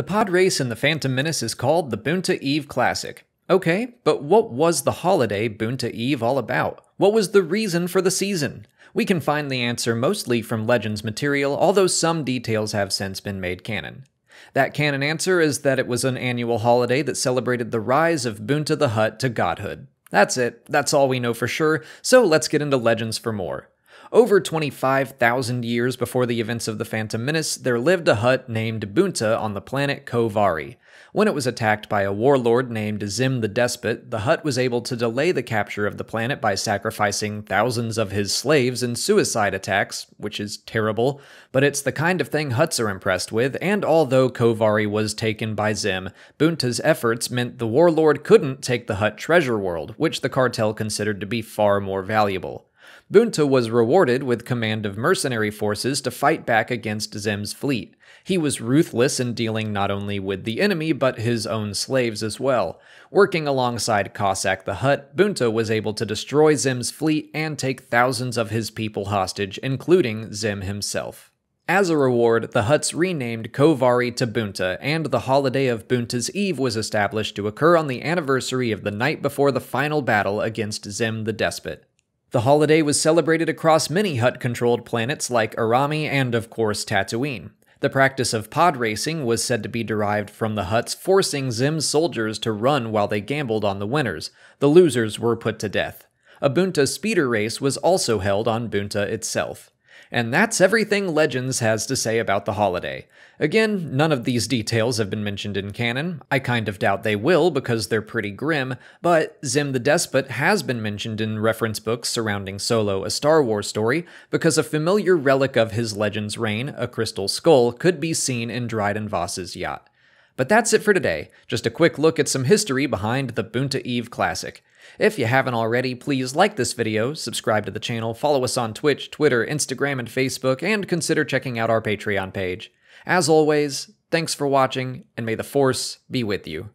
The pod race in The Phantom Menace is called the Bunta Eve Classic. Okay, but what was the holiday Bunta Eve all about? What was the reason for the season? We can find the answer mostly from Legends material, although some details have since been made canon. That canon answer is that it was an annual holiday that celebrated the rise of Bunta the Hutt to godhood. That's it, that's all we know for sure, so let's get into Legends for more. Over 25,000 years before the events of the Phantom Menace, there lived a hut named Bunta on the planet Kovari. When it was attacked by a warlord named Zim the Despot, the hut was able to delay the capture of the planet by sacrificing thousands of his slaves in suicide attacks, which is terrible, but it's the kind of thing huts are impressed with, and although Kovari was taken by Zim, Bunta's efforts meant the warlord couldn't take the hut treasure world, which the cartel considered to be far more valuable. Bunta was rewarded with command of mercenary forces to fight back against Zim's fleet. He was ruthless in dealing not only with the enemy, but his own slaves as well. Working alongside Cossack the Hutt, Bunta was able to destroy Zim's fleet and take thousands of his people hostage, including Zim himself. As a reward, the huts renamed Kovari to Bunta, and the holiday of Bunta's Eve was established to occur on the anniversary of the night before the final battle against Zim the Despot. The holiday was celebrated across many hut controlled planets like Arami and, of course, Tatooine. The practice of pod racing was said to be derived from the huts forcing Zim's soldiers to run while they gambled on the winners. The losers were put to death. A Bunta speeder race was also held on Bunta itself. And that's everything Legends has to say about the holiday. Again, none of these details have been mentioned in canon. I kind of doubt they will because they're pretty grim, but Zim the Despot has been mentioned in reference books surrounding Solo, a Star Wars story, because a familiar relic of his Legends reign, a crystal skull, could be seen in Dryden Voss's yacht. But that's it for today. Just a quick look at some history behind the Bunta Eve Classic. If you haven't already, please like this video, subscribe to the channel, follow us on Twitch, Twitter, Instagram, and Facebook, and consider checking out our Patreon page. As always, thanks for watching, and may the Force be with you.